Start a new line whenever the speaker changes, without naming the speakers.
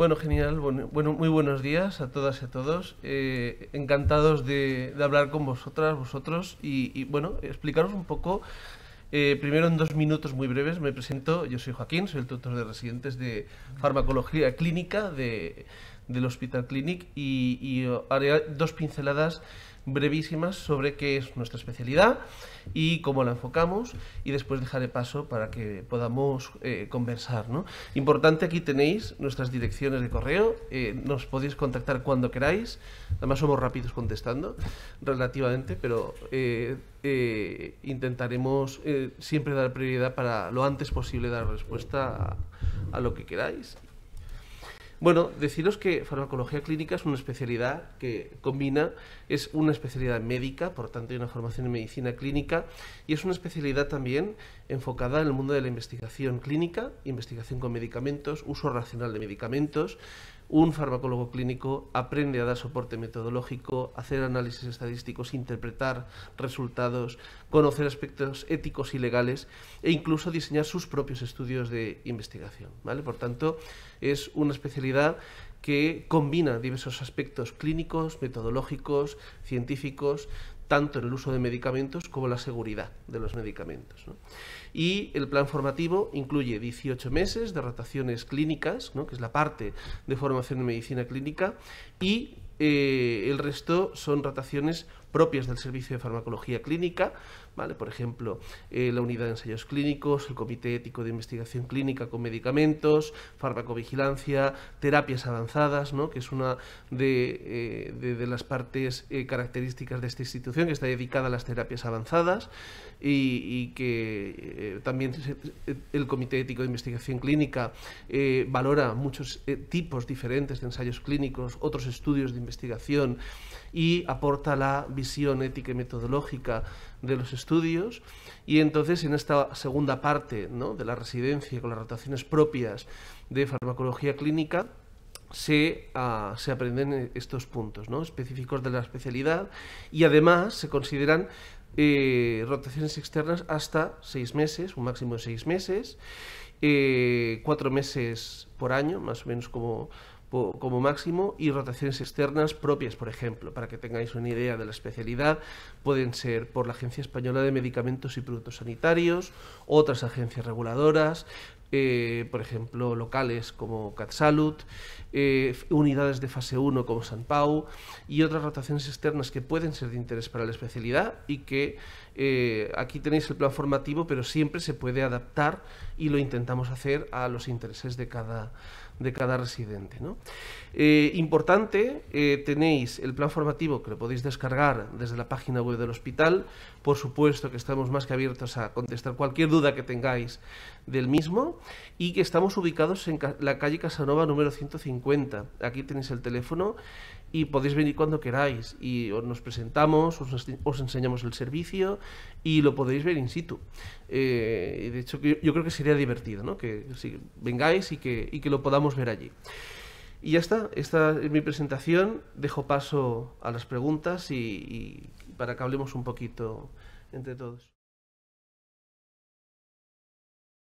Bueno, genial. Bueno, muy buenos días a todas y a todos. Eh, encantados de, hablar con vosotras, vosotros y, bueno, explicaros un poco. Eh, primero, en dos minutos muy breves, me presento. Yo soy Joaquín, soy el tutor de residentes de farmacología clínica de, del Hospital Clinic y, haré dos pinceladas brevísimas sobre qué es nuestra especialidad y cómo la enfocamos y después dejaré paso para que podamos eh, conversar. Importante, aquí tenéis nuestras direcciones de correo, eh, nos podéis contactar cuando queráis, además somos rápidos contestando relativamente, pero eh, intentaremos siempre dar prioridad para lo antes posible dar respuesta a lo que queráis bueno, deciros que farmacología clínica es una especialidad que combina, es una especialidad médica, por tanto hay una formación en medicina clínica y es una especialidad también enfocada en el mundo de la investigación clínica, investigación con medicamentos, uso racional de medicamentos, un farmacólogo clínico aprende a dar soporte metodológico, hacer análisis estadísticos, interpretar resultados, conocer aspectos éticos y legales e incluso diseñar sus propios estudios de investigación. ¿vale? Por tanto, es una especialidad que combina diversos aspectos clínicos, metodológicos, científicos, tanto en el uso de medicamentos como la seguridad de los medicamentos. Y el plan formativo incluye 18 meses de rotaciones clínicas, que es la parte de formación en medicina clínica, y eh, el resto son rotaciones propias del Servicio de Farmacología Clínica, ¿vale? por ejemplo, eh, la Unidad de Ensayos Clínicos, el Comité Ético de Investigación Clínica con Medicamentos, Farmacovigilancia, Terapias Avanzadas, que es una de, eh, las partes eh, características de esta institución, que está dedicada a las terapias avanzadas y, que también el Comité Ético de Investigación Clínica valora muchos tipos diferentes de ensayos clínicos, otros estudios de investigación y aporta la visión ética y metodológica de los estudios. Y entonces en esta segunda parte ¿no? de la residencia, con las rotaciones propias de farmacología clínica, se, ah, aprenden estos puntos ¿no? específicos de la especialidad y además se consideran eh, rotaciones externas hasta seis meses, un máximo de seis meses, eh, cuatro meses por año, más o menos como, como máximo y rotaciones externas propias, por ejemplo, para que tengáis una idea de la especialidad, pueden ser por la Agencia Española de Medicamentos y Productos Sanitarios, otras agencias reguladoras, eh, por ejemplo, locales como CatSalut, eh, unidades de fase 1 como San Pau y otras rotaciones externas que pueden ser de interés para la especialidad y que aquí tenéis el plan formativo, pero siempre se puede adaptar y lo intentamos a hacer a los intereses de cada, de cada residente. Eh, importante, eh, tenéis el plan formativo que lo podéis descargar desde la página web del hospital. Por supuesto que estamos más que abiertos a contestar cualquier duda que tengáis del mismo y que estamos ubicados en la calle Casanova número 150. Aquí tenéis el teléfono y podéis venir cuando queráis y os nos presentamos, os, enseñamos el servicio y lo podéis ver in situ. Eh, de hecho, yo creo que sería divertido que vengáis y que, que lo podamos ver allí. Y ya está, esta es mi presentación, dejo paso a las preguntas y para que hablemos un poquito entre todos.